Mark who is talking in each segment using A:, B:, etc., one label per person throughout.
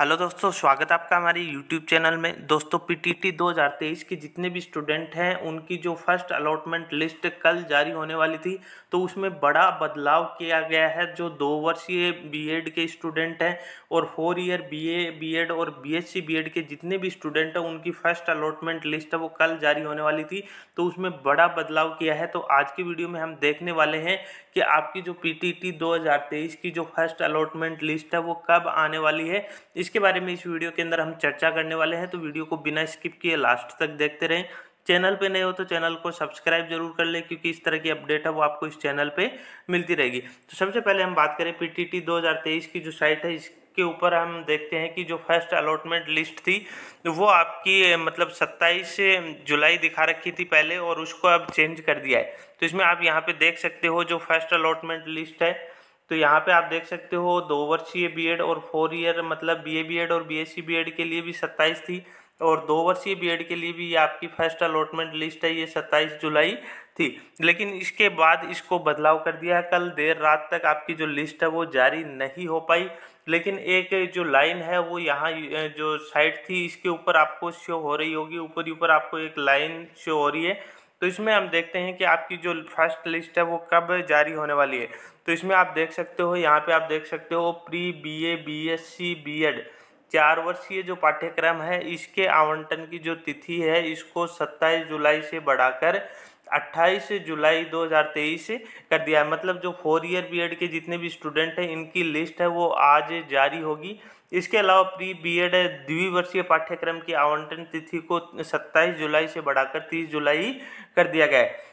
A: hello दोस्तों स्वागत आपका हमारे यूट्यूब चैनल में दोस्तों पीटीटी 2023 के जितने भी स्टूडेंट हैं उनकी जो फर्स्ट अलॉटमेंट लिस्ट कल जारी होने वाली थी तो उसमें बड़ा बदलाव किया गया है जो दो वर्षीय बीएड के स्टूडेंट हैं और फोर ईयर बीए बीएड और बीएससी बीएड के जितने भी स्टूडेंट हैं उनकी फर्स्ट अलॉटमेंट लिस्ट है वो कल जारी होने वाली थी तो उसमें बड़ा बदलाव किया है तो आज की वीडियो में हम देखने वाले हैं कि आपकी जो पी टी की जो फर्स्ट अलॉटमेंट लिस्ट है वो कब आने वाली है इस जिसके बारे में इस वीडियो के अंदर हम चर्चा करने वाले हैं तो वीडियो को बिना स्किप किए लास्ट तक देखते रहें चैनल पे नए हो तो चैनल को सब्सक्राइब जरूर कर लें क्योंकि इस तरह की अपडेट है वो आपको इस चैनल पे मिलती रहेगी तो सबसे पहले हम बात करें पीटीटी 2023 की जो साइट है इसके ऊपर हम देखते हैं कि जो फर्स्ट अलॉटमेंट लिस्ट थी वो आपकी मतलब 27 जुलाई दिखा रखी थी पहले और उसको अब चेंज कर दिया है तो इसमें आप यहाँ पे देख सकते हो जो फर्स्ट अलॉटमेंट लिस्ट है तो यहाँ पे आप देख सकते हो दो वर्षीय बीएड और फोर ईयर मतलब बीए बीएड और बीएससी बीएड के लिए भी सत्ताईस थी और दो वर्षीय बीएड के लिए भी ये आपकी फर्स्ट अलॉटमेंट लिस्ट है ये सत्ताईस जुलाई थी लेकिन इसके बाद इसको बदलाव कर दिया कल देर रात तक आपकी जो लिस्ट है वो जारी नहीं हो पाई लेकिन एक जो लाइन है वो यहाँ जो साइट थी इसके ऊपर आपको शो हो रही होगी ऊपर ही ऊपर आपको एक लाइन शो हो रही है तो इसमें हम देखते हैं कि आपकी जो फर्स्ट लिस्ट है वो कब जारी होने वाली है तो इसमें आप देख सकते हो यहाँ पे आप देख सकते हो प्री बीए बीएससी बीएड चार वर्षीय जो पाठ्यक्रम है इसके आवंटन की जो तिथि है इसको 27 जुलाई से बढ़ाकर अट्ठाईस जुलाई 2023 से कर दिया है मतलब जो फोर ईयर बीएड के जितने भी स्टूडेंट हैं इनकी लिस्ट है वो आज जारी होगी इसके अलावा प्री बीएड द्विवर्षीय पाठ्यक्रम की आवंटन तिथि को 27 जुलाई से बढ़ाकर 30 जुलाई कर दिया गया है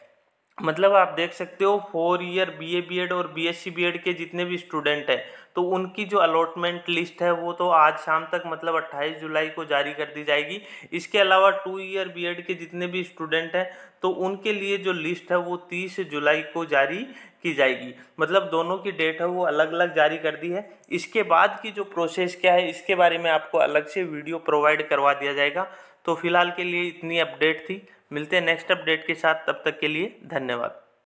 A: मतलब आप देख सकते हो फोर ईयर बीए बीएड और बीएससी बीएड के जितने भी स्टूडेंट हैं तो उनकी जो अलॉटमेंट लिस्ट है वो तो आज शाम तक मतलब 28 जुलाई को जारी कर दी जाएगी इसके अलावा टू ईयर बीएड के जितने भी स्टूडेंट हैं तो उनके लिए जो लिस्ट है वो 30 जुलाई को जारी की जाएगी मतलब दोनों की डेट है वो अलग अलग जारी कर दी है इसके बाद की जो प्रोसेस क्या है इसके बारे में आपको अलग से वीडियो प्रोवाइड करवा दिया जाएगा तो फिलहाल के लिए इतनी अपडेट थी मिलते हैं नेक्स्ट अपडेट के साथ तब तक के लिए धन्यवाद